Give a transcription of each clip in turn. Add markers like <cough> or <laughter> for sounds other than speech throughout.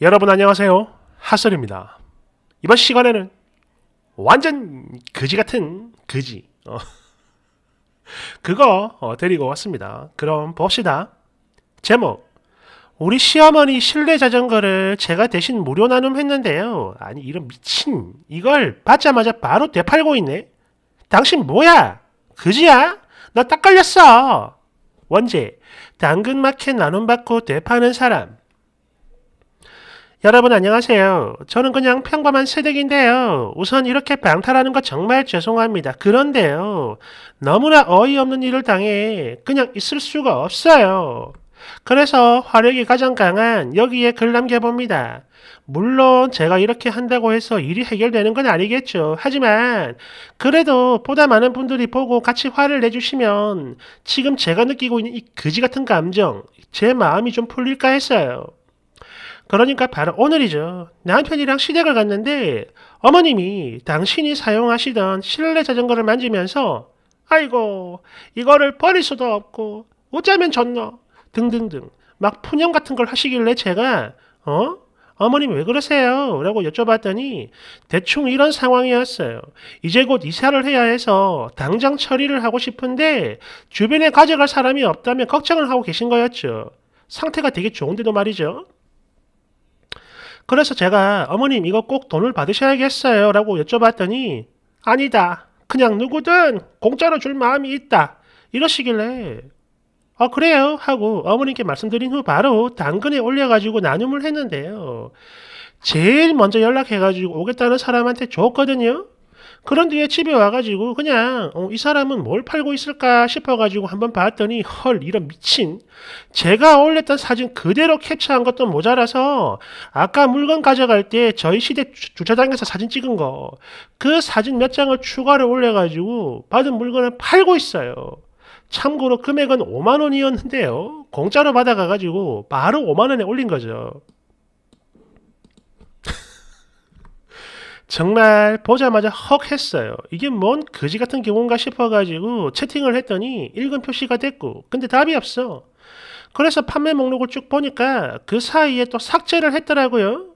여러분 안녕하세요. 하설입니다. 이번 시간에는 완전 거지 같은 거지 어. <laughs> 그거 어, 데리고 왔습니다. 그럼 봅시다. 제목 우리 시어머니 실내 자전거를 제가 대신 무료 나눔했는데요. 아니 이런 미친 이걸 받자마자 바로 되팔고 있네. 당신 뭐야? 그지야나 딱 걸렸어. 원제 당근마켓 나눔받고 되파는 사람 여러분 안녕하세요. 저는 그냥 평범한 새댁인데요. 우선 이렇게 방탈하는 거 정말 죄송합니다. 그런데요. 너무나 어이없는 일을 당해 그냥 있을 수가 없어요. 그래서 화력이 가장 강한 여기에 글 남겨봅니다. 물론 제가 이렇게 한다고 해서 일이 해결되는 건 아니겠죠. 하지만 그래도 보다 많은 분들이 보고 같이 화를 내주시면 지금 제가 느끼고 있는 이 그지 같은 감정 제 마음이 좀 풀릴까 했어요. 그러니까 바로 오늘이죠. 남편이랑 시댁을 갔는데 어머님이 당신이 사용하시던 실내 자전거를 만지면서 아이고 이거를 버릴 수도 없고 어쩌면 좋노 등등등 막 푸념 같은 걸 하시길래 제가 어? 어머님 왜 그러세요? 라고 여쭤봤더니 대충 이런 상황이었어요. 이제 곧 이사를 해야 해서 당장 처리를 하고 싶은데 주변에 가져갈 사람이 없다면 걱정을 하고 계신 거였죠. 상태가 되게 좋은데도 말이죠. 그래서 제가 어머님 이거 꼭 돈을 받으셔야겠어요 라고 여쭤봤더니 아니다. 그냥 누구든 공짜로 줄 마음이 있다. 이러시길래 어 그래요 하고 어머님께 말씀드린 후 바로 당근에 올려가지고 나눔을 했는데요. 제일 먼저 연락해가지고 오겠다는 사람한테 줬거든요. 그런 뒤에 집에 와가지고 그냥 어, 이 사람은 뭘 팔고 있을까 싶어가지고 한번 봤더니 헐 이런 미친 제가 올렸던 사진 그대로 캡처한 것도 모자라서 아까 물건 가져갈 때 저희 시대 주차장에서 사진 찍은 거 그 사진 몇 장을 추가로 올려가지고 받은 물건을 팔고 있어요. 참고로 금액은 5만 원이었는데요. 공짜로 받아가가지고 바로 5만 원에 올린 거죠. 정말 보자마자 헉 했어요. 이게 뭔 거지 같은 경우인가 싶어가지고 채팅을 했더니 읽은 표시가 됐고, 근데 답이 없어. 그래서 판매 목록을 쭉 보니까 그 사이에 또 삭제를 했더라고요.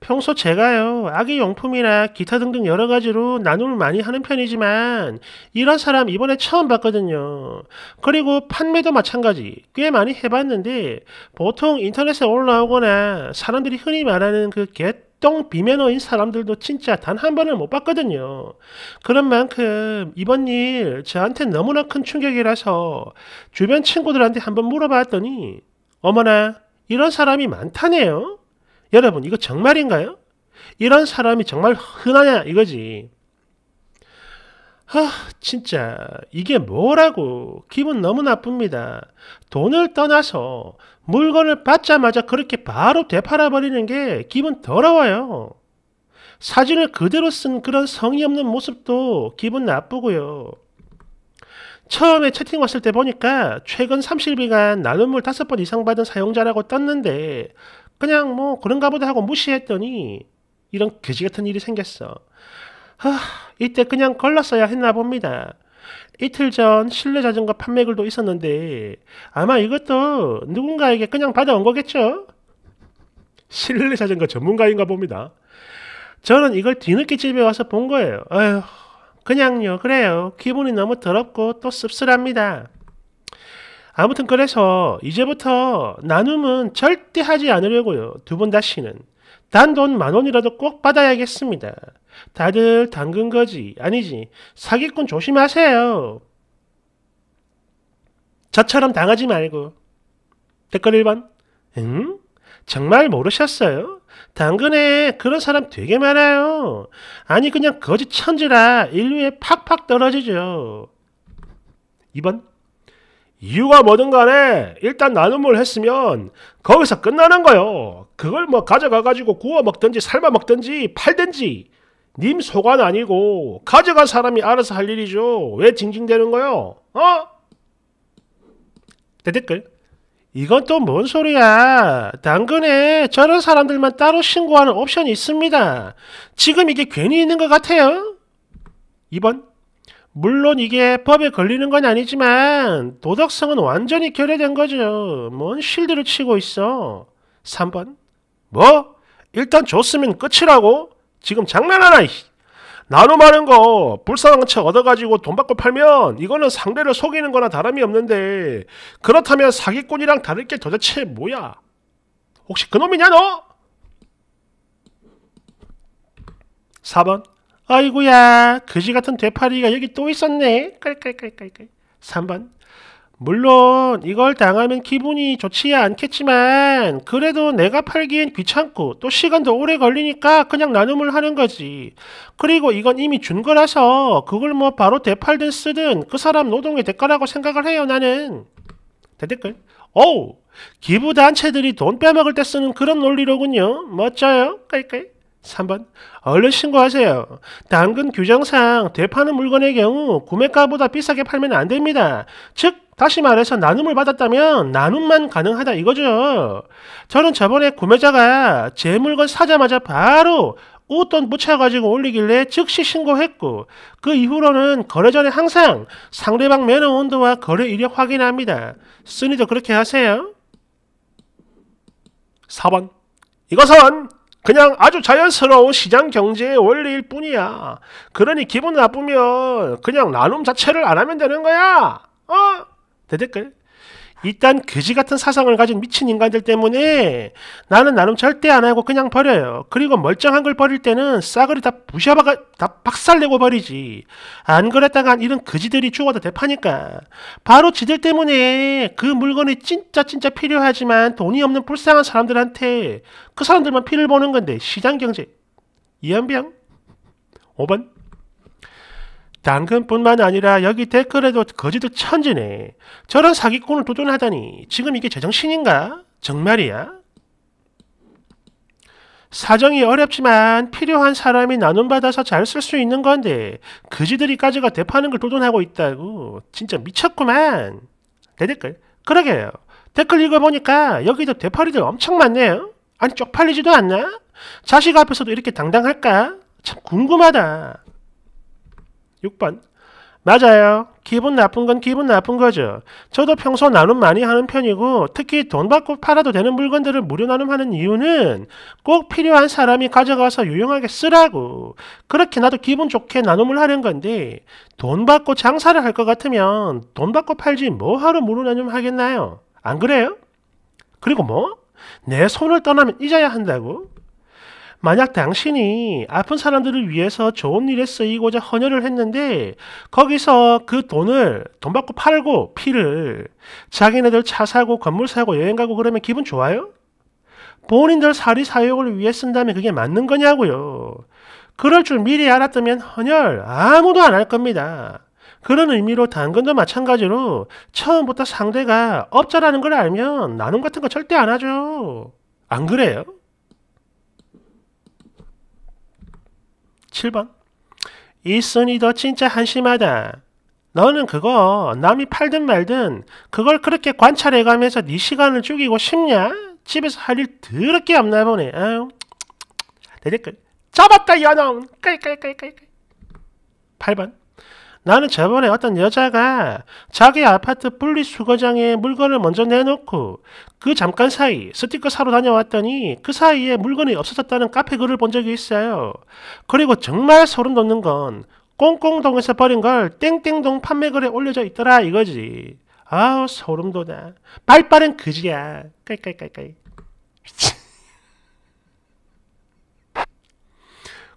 평소 제가요, 아기 용품이나 기타 등등 여러 가지로 나눔을 많이 하는 편이지만, 이런 사람 이번에 처음 봤거든요. 그리고 판매도 마찬가지, 꽤 많이 해봤는데, 보통 인터넷에 올라오거나 사람들이 흔히 말하는 그 get 똥 비매너인 사람들도 진짜 단 한 번을 못 봤거든요. 그런 만큼 이번 일 저한테 너무나 큰 충격이라서 주변 친구들한테 한번 물어봤더니 어머나 이런 사람이 많다네요. 여러분 이거 정말인가요? 이런 사람이 정말 흔하냐 이거지. 하, 진짜 이게 뭐라고 기분 너무 나쁩니다. 돈을 떠나서 물건을 받자마자 그렇게 바로 되팔아버리는 게 기분 더러워요. 사진을 그대로 쓴 그런 성의 없는 모습도 기분 나쁘고요. 처음에 채팅 왔을 때 보니까 최근 30일간 나눔물 5번 이상 받은 사용자라고 떴는데 그냥 뭐 그런가 보다 하고 무시했더니 이런 그지 같은 일이 생겼어. 하, 이때 그냥 걸렀어야 했나 봅니다. 이틀 전 실내 자전거 판매글도 있었는데 아마 이것도 누군가에게 그냥 받아온 거겠죠? 실내 자전거 전문가인가 봅니다. 저는 이걸 뒤늦게 집에 와서 본 거예요. 어휴, 그냥요, 그래요. 기분이 너무 더럽고 또 씁쓸합니다. 아무튼 그래서 이제부터 나눔은 절대 하지 않으려고요. 두 분 다시는. 단돈만 원이라도 꼭 받아야겠습니다. 다들 당근 거지, 아니지, 사기꾼 조심하세요. 저처럼 당하지 말고. 댓글 1번. 응? 정말 모르셨어요? 당근에 그런 사람 되게 많아요. 아니, 그냥 거짓 천지라 인류에 팍팍 떨어지죠. 2번. 이유가 뭐든 간에 일단 나눔을 했으면 거기서 끝나는 거요. 그걸 뭐 가져가가지고 구워 먹든지 삶아 먹든지 팔든지 님 소관 아니고 가져간 사람이 알아서 할 일이죠. 왜 징징대는 거요? 어? 대댓글 이건 또 뭔 소리야. 당근에 저런 사람들만 따로 신고하는 옵션이 있습니다. 지금 이게 괜히 있는 것 같아요. 2번 물론 이게 법에 걸리는 건 아니지만 도덕성은 완전히 결여된 거죠. 뭔 실드를 치고 있어. 3번 뭐? 일단 줬으면 끝이라고? 지금 장난하나? 나눠마는거 불쌍한 척 얻어가지고 돈 받고 팔면 이거는 상대를 속이는 거나 다름이 없는데 그렇다면 사기꾼이랑 다를 게 도대체 뭐야? 혹시 그놈이냐 너? 4번 아이고야 그지 같은 대파리가 여기 또 있었네. 깔깔깔깔깔. 3번 물론 이걸 당하면 기분이 좋지 않겠지만 그래도 내가 팔기엔 귀찮고 또 시간도 오래 걸리니까 그냥 나눔을 하는 거지. 그리고 이건 이미 준 거라서 그걸 뭐 바로 대팔든 쓰든 그 사람 노동의 대가라고 생각을 해요 나는. 대댓글 오우 기부단체들이 돈 빼먹을 때 쓰는 그런 논리로군요. 멋져요. 깔깔. 3번 얼른 신고하세요. 당근 규정상 되파는 물건의 경우 구매가보다 비싸게 팔면 안 됩니다. 즉 다시 말해서 나눔을 받았다면 나눔만 가능하다 이거죠. 저는 저번에 구매자가 제 물건 사자마자 바로 옷돈 붙여가지고 올리길래 즉시 신고했고 그 이후로는 거래 전에 항상 상대방 매너 온도와 거래 이력 확인합니다. 쓰니도 그렇게 하세요. 4번 이것은 그냥 아주 자연스러운 시장 경제의 원리일 뿐이야. 그러니 기분 나쁘면 그냥 나눔 자체를 안 하면 되는 거야. 어? 대댓글. 일단 괴지 같은 사상을 가진 미친 인간들 때문에 나는 나름 절대 안 하고 그냥 버려요. 그리고 멀쩡한 걸 버릴 때는 싸그리 다 부셔박아, 다 박살내고 버리지. 안 그랬다간 이런 거지들이 죽어도 대파니까. 바로 지들 때문에 그 물건이 진짜 진짜 필요하지만 돈이 없는 불쌍한 사람들한테 그 사람들만 피를 보는 건데 시장 경제. 이연병 5번. 당근뿐만 아니라 여기 댓글에도 거지도 천지네. 저런 사기꾼을 도전하다니 지금 이게 제정신인가? 정말이야? 사정이 어렵지만 필요한 사람이 나눔받아서 잘 쓸 수 있는 건데 그지들이까지가 대파는 걸 도전하고 있다고 진짜 미쳤구만 내 댓글 그러게요 댓글 읽어보니까 여기도 대파리들 엄청 많네요 아니 쪽팔리지도 않나? 자식 앞에서도 이렇게 당당할까? 참 궁금하다 6번. 맞아요. 기분 나쁜 건 기분 나쁜 거죠. 저도 평소 나눔 많이 하는 편이고 특히 돈 받고 팔아도 되는 물건들을 무료 나눔하는 이유는 꼭 필요한 사람이 가져가서 유용하게 쓰라고 그렇게 나도 기분 좋게 나눔을 하는 건데 돈 받고 장사를 할 것 같으면 돈 받고 팔지 뭐하러 무료 나눔하겠나요? 안 그래요? 그리고 뭐? 내 손을 떠나면 잊어야 한다고? 만약 당신이 아픈 사람들을 위해서 좋은 일에 쓰이고자 헌혈을 했는데 거기서 그 돈을 돈 받고 팔고 피를 자기네들 차 사고 건물 사고 여행 가고 그러면 기분 좋아요? 본인들 사리 사욕을 위해 쓴다면 그게 맞는 거냐고요. 그럴 줄 미리 알았다면 헌혈 아무도 안 할 겁니다. 그런 의미로 당근도 마찬가지로 처음부터 상대가 업자라는 걸 알면 나눔 같은 거 절대 안 하죠. 안 그래요? 7번. 이순이도 진짜 한심하다. 너는 그거 남이 팔든 말든 그걸 그렇게 관찰해가면서 네 시간을 죽이고 싶냐? 집에서 할 일 더럽게 없나 보네. 아유. 내 댓글. 잡았다, 연놈! 8번. 나는 저번에 어떤 여자가 자기 아파트 분리수거장에 물건을 먼저 내놓고 그 잠깐 사이 스티커 사러 다녀왔더니 그 사이에 물건이 없어졌다는 카페 글을 본 적이 있어요. 그리고 정말 소름 돋는 건 꽁꽁동에서 버린 걸 땡땡동 판매글에 올려져 있더라 이거지. 아우 소름 돋아. 빨빠른 그지야. 깔깔깔깔.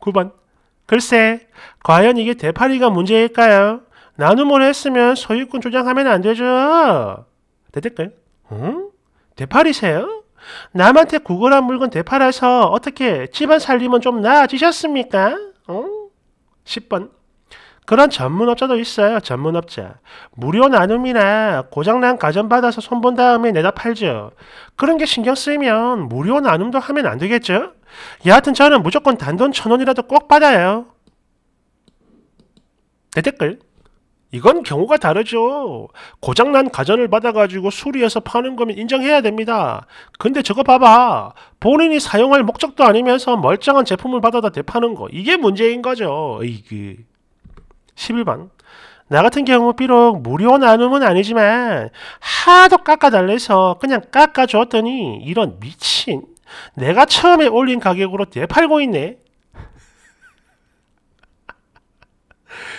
9번 <laughs> 글쎄, 과연 이게 대파리가 문제일까요? 나눔을 했으면 소유권 조장하면 안 되죠. 됐을까요? 응? 대파리세요? 남한테 구걸한 물건 대파라서 어떻게 집안 살림은 좀 나아지셨습니까? 응? 10번. 그런 전문업자도 있어요. 전문업자. 무료 나눔이나 고장난 가전 받아서 손 본 다음에 내다 팔죠. 그런 게 신경 쓰이면 무료 나눔도 하면 안 되겠죠? 예, 여하튼 저는 무조건 단돈 천 원이라도 꼭 받아요. 내 댓글. 이건 경우가 다르죠. 고장난 가전을 받아가지고 수리해서 파는 거면 인정해야 됩니다. 근데 저거 봐봐. 본인이 사용할 목적도 아니면서 멀쩡한 제품을 받아다 대파는 거. 이게 문제인 거죠. 이게. 11번. 나 같은 경우 비록 무료 나눔은 아니지만 하도 깎아달래서 그냥 깎아줬더니 이런 미친 내가 처음에 올린 가격으로 되팔고 있네.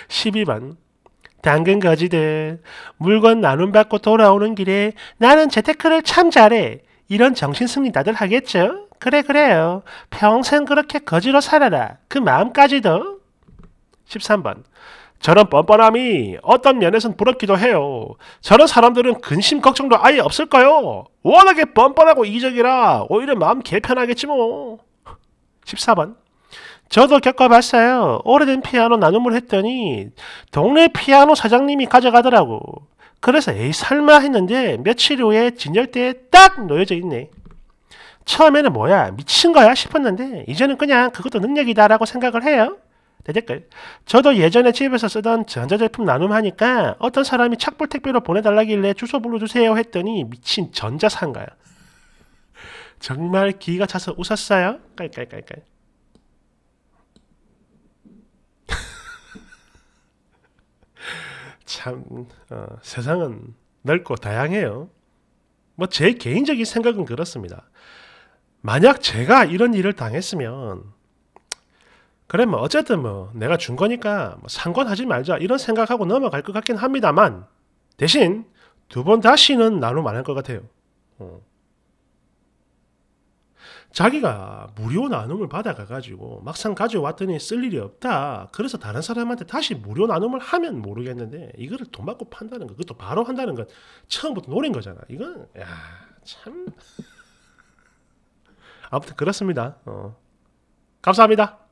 12번 <laughs> 당근 거지들 물건 나눔 받고 돌아오는 길에 나는 재테크를 참 잘해. 이런 정신승리 다들 하겠죠? 그래 그래요. 평생 그렇게 거지로 살아라. 그 마음까지도. 13번 저런 뻔뻔함이 어떤 면에선 부럽기도 해요. 저런 사람들은 근심 걱정도 아예 없을까요? 워낙에 뻔뻔하고 이적이라 오히려 마음 개편하겠지 뭐. 14번 저도 겪어봤어요. 오래된 피아노 나눔을 했더니 동네 피아노 사장님이 가져가더라고. 그래서 에이 설마 했는데 며칠 후에 진열대에 딱 놓여져 있네. 처음에는 뭐야 미친 거야 싶었는데 이제는 그냥 그것도 능력이다라고 생각을 해요. 대댓글 저도 예전에 집에서 쓰던 전자제품 나눔하니까 어떤 사람이 착불 택배로 보내달라길래 주소 불러주세요 했더니 미친 전자상가야 정말 기가 차서 웃었어요 깔깔깔깔 <laughs> 참 어, 세상은 넓고 다양해요 뭐 제 개인적인 생각은 그렇습니다 만약 제가 이런 일을 당했으면 그래뭐 어쨌든 뭐 내가 준 거니까 뭐 상관하지 말자 이런 생각하고 넘어갈 것 같긴 합니다만 대신 두 번 다시는 나눔 말할것 같아요. 어. 자기가 무료 나눔을 받아가가지고 막상 가져왔더니 쓸 일이 없다. 그래서 다른 사람한테 다시 무료 나눔을 하면 모르겠는데 이거를 돈 받고 판다는 거, 그것도 바로 한다는 건 처음부터 노린 거잖아. 이건 야 참. <laughs> 아무튼 그렇습니다. 어. 감사합니다.